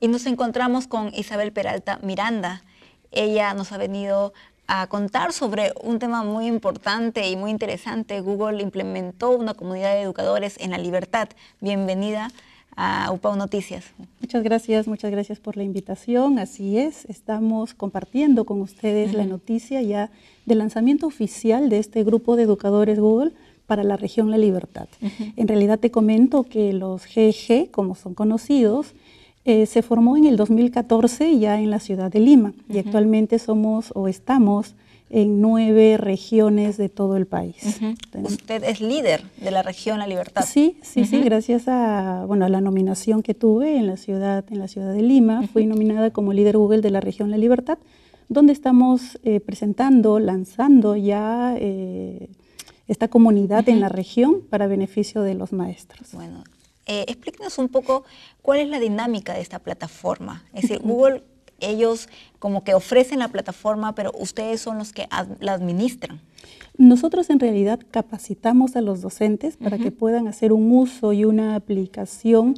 Y nos encontramos con Isabel Peralta Miranda. Ella nos ha venido a contar sobre un tema muy importante y muy interesante. Google implementó una comunidad de educadores en la libertad. Bienvenida a UPAU Noticias. Muchas gracias, muchas gracias por la invitación. Así es, estamos compartiendo con ustedes la noticia ya del lanzamiento oficial de este grupo de educadores Google para la región La Libertad. En realidad te comento que los GEG, como son conocidos, eh, se formó en el 2014 ya en la ciudad de Lima y actualmente somos o estamos en nueve regiones de todo el país. Usted es líder de la región La Libertad. Sí, sí, sí, gracias a, bueno, a la nominación que tuve en la ciudad, en la ciudad de Lima, fui nominada como líder Google de la región La Libertad, donde estamos eh, presentando, lanzando ya eh, esta comunidad en la región para beneficio de los maestros. Bueno, eh, explíquenos un poco cuál es la dinámica de esta plataforma. Es decir, Google, ellos como que ofrecen la plataforma, pero ustedes son los que la administran. Nosotros en realidad capacitamos a los docentes para que puedan hacer un uso y una aplicación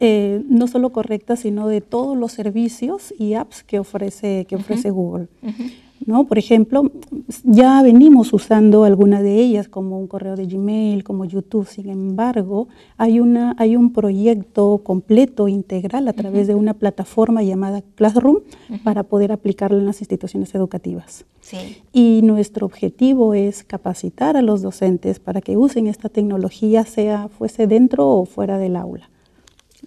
eh, no solo correcta, sino de todos los servicios y apps que ofrece, que ofrece Google. ¿no? Por ejemplo, ya venimos usando algunas de ellas como un correo de Gmail, como YouTube, sin embargo, hay, una, hay un proyecto completo, integral, a través de una plataforma llamada Classroom para poder aplicarlo en las instituciones educativas. Y nuestro objetivo es capacitar a los docentes para que usen esta tecnología, sea fuese dentro o fuera del aula.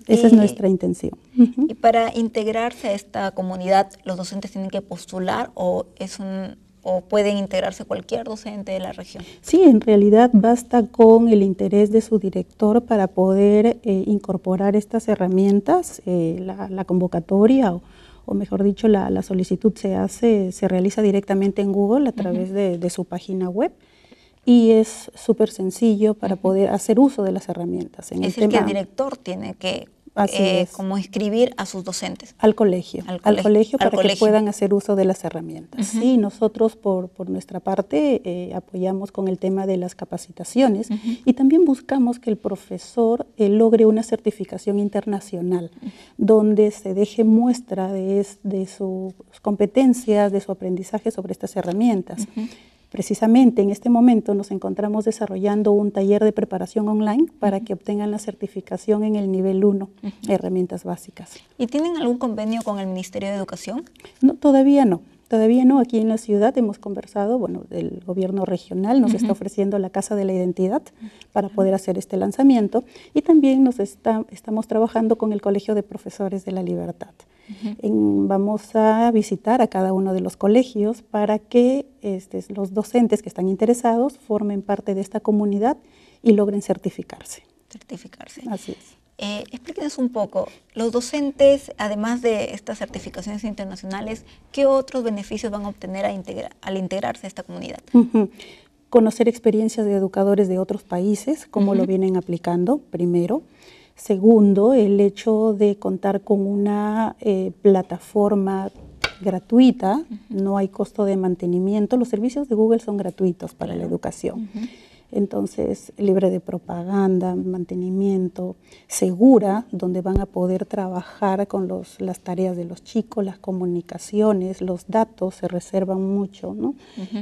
Esa es nuestra intención. Y para integrarse a esta comunidad, ¿los docentes tienen que postular o es un, o pueden integrarse cualquier docente de la región? Sí, en realidad basta con el interés de su director para poder eh, incorporar estas herramientas, eh, la, convocatoria o, mejor dicho, la, solicitud se hace, se realiza directamente en Google a través de, su página web y es súper sencillo para poder hacer uso de las herramientas. En es el decir, que el director tiene que eh, como escribir a sus docentes. Al colegio, al colegio, para que puedan hacer uso de las herramientas. Sí, nosotros por, nuestra parte eh, apoyamos con el tema de las capacitaciones y también buscamos que el profesor eh, logre una certificación internacional donde se deje muestra de, de, sus competencias, de su aprendizaje sobre estas herramientas. Precisamente en este momento nos encontramos desarrollando un taller de preparación online para que obtengan la certificación en el nivel 1, herramientas básicas. ¿Y tienen algún convenio con el Ministerio de Educación? No, todavía no. Todavía no, aquí en la ciudad hemos conversado, bueno, el gobierno regional nos está ofreciendo la Casa de la Identidad para poder hacer este lanzamiento y también nos está, estamos trabajando con el Colegio de Profesores de la Libertad vamos a visitar a cada uno de los colegios para que este, los docentes que están interesados formen parte de esta comunidad y logren certificarse. Certificarse. Así es. Eh, explíquenos un poco, los docentes, además de estas certificaciones internacionales, ¿qué otros beneficios van a obtener al integrarse a esta comunidad? Conocer experiencias de educadores de otros países, cómo lo vienen aplicando, primero. Segundo, el hecho de contar con una eh, plataforma gratuita, no hay costo de mantenimiento, los servicios de Google son gratuitos para la educación. Entonces, libre de propaganda, mantenimiento, segura, donde van a poder trabajar con las tareas de los chicos, las comunicaciones, los datos se reservan mucho, ¿no?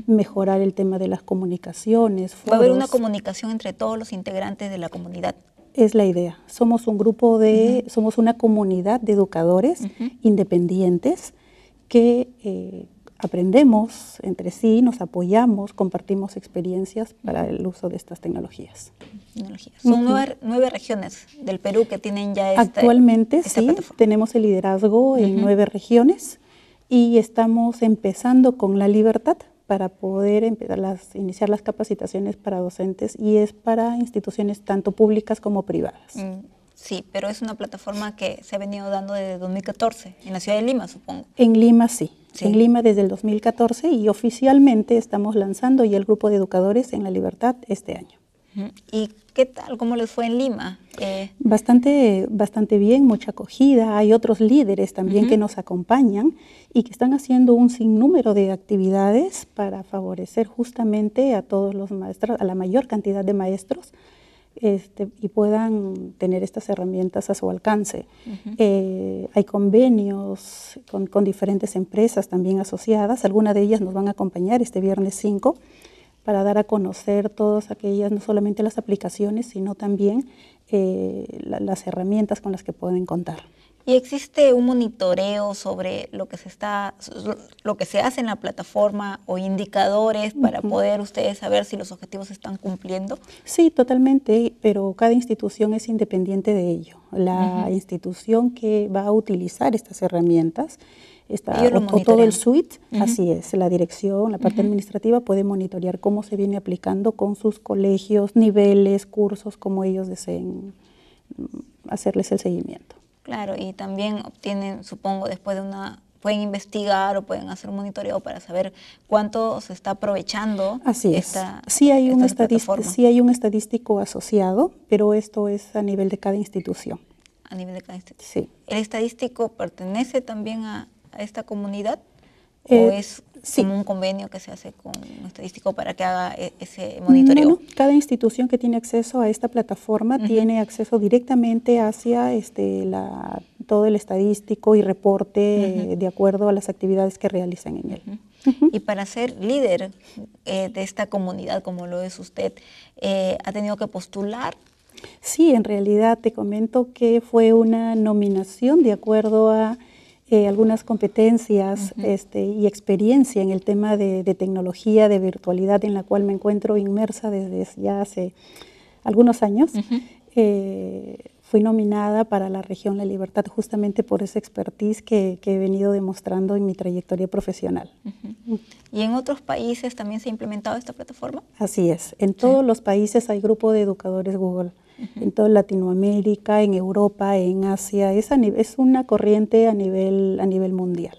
Mejorar el tema de las comunicaciones. Va a haber una comunicación entre todos los integrantes de la comunidad es la idea. Somos un grupo de, somos una comunidad de educadores independientes que eh, aprendemos entre sí, nos apoyamos, compartimos experiencias para el uso de estas tecnologías. Son nueve, regiones del Perú que tienen ya este, esta Actualmente sí, tenemos el liderazgo en nueve regiones y estamos empezando con la libertad, para poder empezar las, iniciar las capacitaciones para docentes y es para instituciones tanto públicas como privadas. Mm, sí, pero es una plataforma que se ha venido dando desde 2014, en la ciudad de Lima, supongo. En Lima, sí. sí. En Lima desde el 2014 y oficialmente estamos lanzando ya el grupo de educadores en la libertad este año. ¿Y qué tal? ¿Cómo les fue en Lima? Eh, bastante, bastante bien, mucha acogida. Hay otros líderes también que nos acompañan y que están haciendo un sinnúmero de actividades para favorecer justamente a todos los maestros, a la mayor cantidad de maestros. Este, y puedan tener estas herramientas a su alcance. Eh, hay convenios con, diferentes empresas también asociadas, algunas de ellas nos van a acompañar este viernes 5 para dar a conocer todas aquellas, no solamente las aplicaciones, sino también eh, las herramientas con las que pueden contar. ¿Y existe un monitoreo sobre lo que se está, lo que se hace en la plataforma o indicadores para poder ustedes saber si los objetivos se están cumpliendo? Sí, totalmente, pero cada institución es independiente de ello. La institución que va a utilizar estas herramientas está, o, todo el suite, así es, la dirección, la parte administrativa puede monitorear cómo se viene aplicando con sus colegios, niveles, cursos, como ellos deseen mm, hacerles el seguimiento. Claro, y también obtienen, supongo, después de una pueden investigar o pueden hacer un monitoreo para saber cuánto se está aprovechando. Así es. Esta, sí, hay un sí hay un estadístico asociado, pero esto es a nivel de cada institución. A nivel de cada institución. Sí. ¿El estadístico pertenece también a, a esta comunidad? ¿O eh, es como un convenio que se hace con un estadístico para que haga e-, ese monitoreo? Cada institución que tiene acceso a esta plataforma tiene acceso directamente hacia este, la, todo el estadístico y reporte eh, de acuerdo a las actividades que realizan en él. Y para ser líder eh, de esta comunidad, como lo es usted, ¿ha tenido que postular Sí, en realidad te comento que fue una nominación de acuerdo a eh, algunas competencias este, y experiencia en el tema de, tecnología, de virtualidad, en la cual me encuentro inmersa desde ya hace algunos años. Eh, fui nominada para la región La Libertad justamente por esa expertise que, he venido demostrando en mi trayectoria profesional. ¿Y en otros países también se ha implementado esta plataforma? Así es. En todos los países hay grupo de educadores Google en toda Latinoamérica, en Europa, en Asia. Es, es una corriente a nivel, a nivel mundial.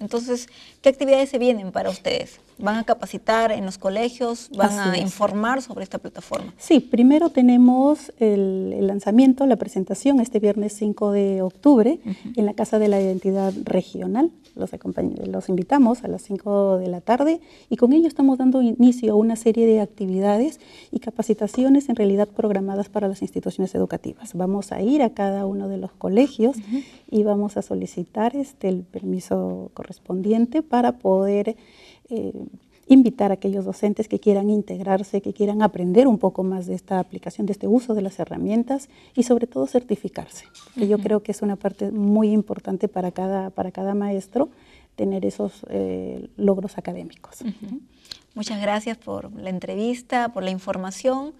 Entonces, ¿qué actividades se vienen para ustedes? van a capacitar en los colegios, van a informar sobre esta plataforma. Sí, primero tenemos el, lanzamiento, la presentación este viernes 5 de octubre en la Casa de la Identidad Regional. Los, los invitamos a las 5 de la tarde y con ello estamos dando inicio a una serie de actividades y capacitaciones en realidad programadas para las instituciones educativas. Vamos a ir a cada uno de los colegios y vamos a solicitar este, el permiso correspondiente para poder eh, invitar a aquellos docentes que quieran integrarse, que quieran aprender un poco más de esta aplicación, de este uso de las herramientas y sobre todo certificarse, yo creo que es una parte muy importante para cada, para cada maestro tener esos eh, logros académicos. Muchas gracias por la entrevista, por la información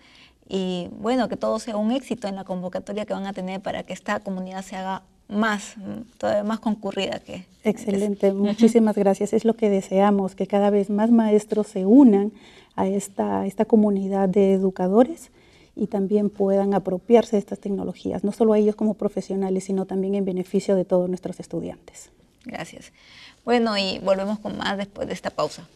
y bueno, que todo sea un éxito en la convocatoria que van a tener para que esta comunidad se haga más, todavía más concurrida que... Excelente, muchísimas gracias. Es lo que deseamos, que cada vez más maestros se unan a esta, esta comunidad de educadores y también puedan apropiarse de estas tecnologías, no solo a ellos como profesionales, sino también en beneficio de todos nuestros estudiantes. Gracias. Bueno, y volvemos con más después de esta pausa.